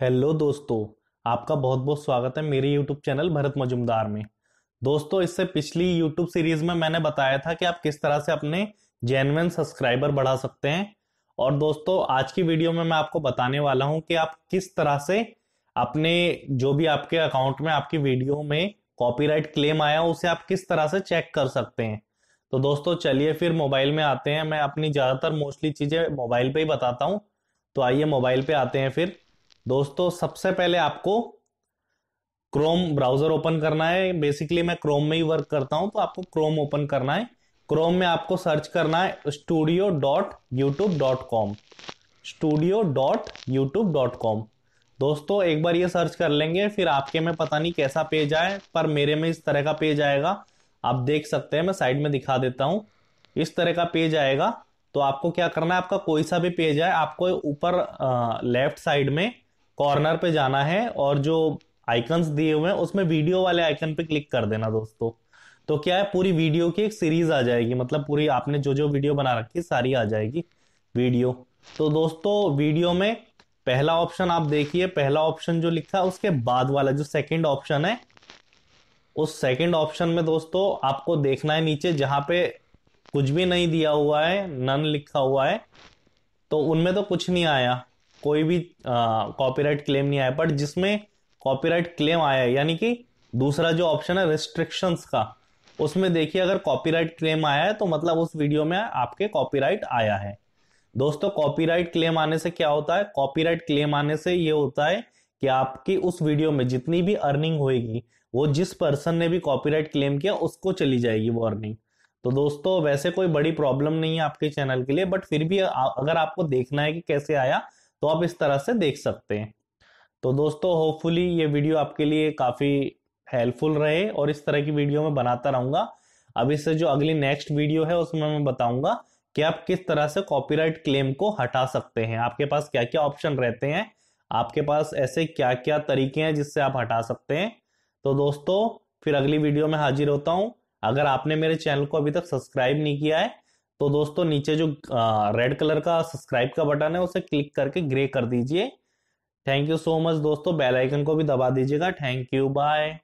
hello दोस्तों आपका बहुत बहुत स्वागत है मेरे यूट्यूब चैनल भरत मजुमदार में दोस्तों इससे पिछली यूट्यूब सीरीज में मैंने बताया था कि आप किस तरह से अपने जेनवन सब्सक्राइबर बढ़ा सकते हैं और दोस्तों आज की वीडियो में मैं आपको बताने वाला हूं कि आप किस तरह से अपने जो भी आपके अकाउंट में आपकी वीडियो में कॉपीराइट क्लेम आया उसे आप किस तरह से चेक कर सकते हैं तो दोस्तों चलिए फिर मोबाइल में आते हैं मैं अपनी ज़्यादातर मोस्टली चीज़ें मोबाइल पे ही बताता हूँ तो आइए मोबाइल पे आते हैं फिर दोस्तों सबसे पहले आपको क्रोम ब्राउजर ओपन करना है बेसिकली मैं क्रोम में ही वर्क करता हूं तो आपको क्रोम ओपन करना है क्रोम में आपको सर्च करना है studio dot YouTube dot com studio dot YouTube dot com दोस्तों एक बार ये सर्च कर लेंगे फिर आपके में पता नहीं कैसा पेज आए पर मेरे में इस तरह का पेज आएगा आप देख सकते हैं मैं साइड में दिखा देता हूँ इस तरह का पेज आएगा तो आपको क्या करना है आपका कोई सा भी पेज आए आपको ऊपर लेफ्ट साइड में कॉर्नर पे जाना है और जो आइकन्स दिए हुए हैं उसमें वीडियो वाले आइकन पे क्लिक कर देना दोस्तों तो क्या है पूरी वीडियो की एक सीरीज आ जाएगी मतलब पूरी आपने जो जो वीडियो बना रखी सारी आ जाएगी वीडियो तो दोस्तों वीडियो में पहला ऑप्शन आप देखिए पहला ऑप्शन जो लिखा है उसके बाद वाला जो सेकंड ऑप्शन है उस सेकंड ऑप्शन में दोस्तों आपको देखना है नीचे जहां पे कुछ भी नहीं दिया हुआ है नन लिखा हुआ है तो उनमें तो कुछ नहीं आया कोई भी कॉपीराइट क्लेम नहीं आया बट जिसमें कॉपीराइट क्लेम आया है यानी कि दूसरा जो ऑप्शन है रिस्ट्रिक्शंस का उसमें देखिए अगर कॉपीराइट क्लेम आया है तो मतलब उस वीडियो में आपके कॉपीराइट आया है दोस्तों कॉपीराइट क्लेम आने से क्या होता है कॉपीराइट क्लेम आने से ये होता है कि आपकी उस वीडियो में जितनी भी अर्निंग होगी वो जिस पर्सन ने भी कॉपीराइट क्लेम किया उसको चली जाएगी वो अर्निंग तो दोस्तों वैसे कोई बड़ी प्रॉब्लम नहीं है आपके चैनल के लिए बट फिर भी अगर आपको देखना है कि कैसे आया तो आप इस तरह से देख सकते हैं तो दोस्तों होपफुली ये वीडियो आपके लिए काफ़ी हेल्पफुल रहे और इस तरह की वीडियो मैं बनाता रहूंगा अब इससे जो अगली नेक्स्ट वीडियो है उसमें मैं बताऊंगा कि आप किस तरह से कॉपीराइट क्लेम को हटा सकते हैं आपके पास क्या क्या ऑप्शन रहते हैं आपके पास ऐसे क्या क्या तरीके हैं जिससे आप हटा सकते हैं तो दोस्तों फिर अगली वीडियो में हाजिर होता हूं अगर आपने मेरे चैनल को अभी तक सब्सक्राइब नहीं किया है तो दोस्तों नीचे जो रेड कलर का सब्सक्राइब का बटन है उसे क्लिक करके ग्रे कर दीजिए थैंक यू सो मच दोस्तों बेल आइकन को भी दबा दीजिएगा थैंक यू बाय